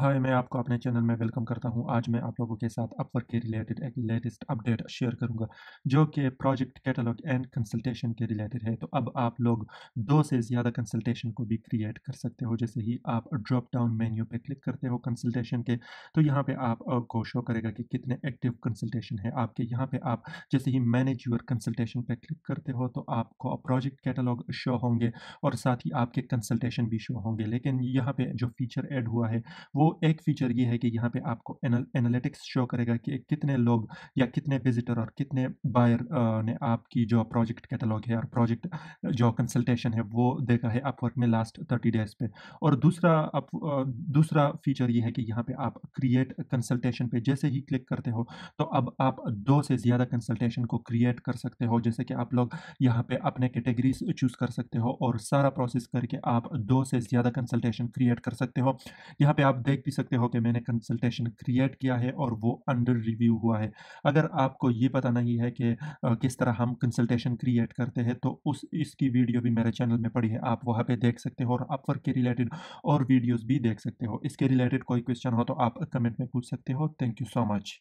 हाय मैं आपको अपने चैनल में वेलकम करता हूं आज मैं आप लोगों के साथ अपवर्क के रिलेटेड एक लेटेस्ट अपडेट शेयर करूंगा जो कि प्रोजेक्ट कैटलॉग एंड कंसल्टेशन के रिलेटेड है तो अब आप लोग दो से ज़्यादा कंसल्टेशन को भी क्रिएट कर सकते हो जैसे ही आप ड्रॉप डाउन मेन्यू पे क्लिक करते हो कंसल्टेशन के तो यहाँ पर आपको शो करेगा कि कितने एक्टिव कंसल्टेशन है आपके यहाँ पर आप जैसे ही मैनेज यूर कंसल्टेशन पर क्लिक करते हो तो आपको प्रोजेक्ट कैटलॉग शो होंगे और साथ ही आपके कंसल्टेशन भी शो होंगे लेकिन यहाँ पर जो फीचर एड हुआ है वो एक फीचर ये है कि यहाँ पे आपको एनालिटिक्स शो करेगा कि कितने लोग या कितने विजिटर और कितने बायर ने आपकी जो प्रोजेक्ट कैटलॉग है और प्रोजेक्ट जो कंसल्टेशन है वो देखा है अपवर्क में लास्ट थर्टी डेज पे और दूसरा अप दूसरा फीचर ये है कि यहाँ पे आप क्रिएट कंसल्टेशन पे जैसे ही क्लिक करते हो तो अब आप दो से ज़्यादा कंसल्टेशन को क्रिएट कर सकते हो जैसे कि आप लोग यहाँ पे अपने कैटेगरीज चूज़ कर सकते हो और सारा प्रोसेस करके आप दो से ज़्यादा कंसल्टेशन क्रिएट कर सकते हो यहाँ पे आप देख देख भी सकते हो कि मैंने कंसल्टेशन क्रिएट किया है और वो अंडर रिव्यू हुआ है अगर आपको ये पता नहीं है कि किस तरह हम कंसल्टेशन क्रिएट करते हैं तो उस इसकी वीडियो भी मेरे चैनल में पड़ी है आप वहाँ पर देख सकते हो और अपवर्क के रिलेटेड और वीडियोज़ भी देख सकते हो इसके रिलेटेड कोई क्वेश्चन हो तो आप कमेंट में पूछ सकते हो थैंक यू सो मच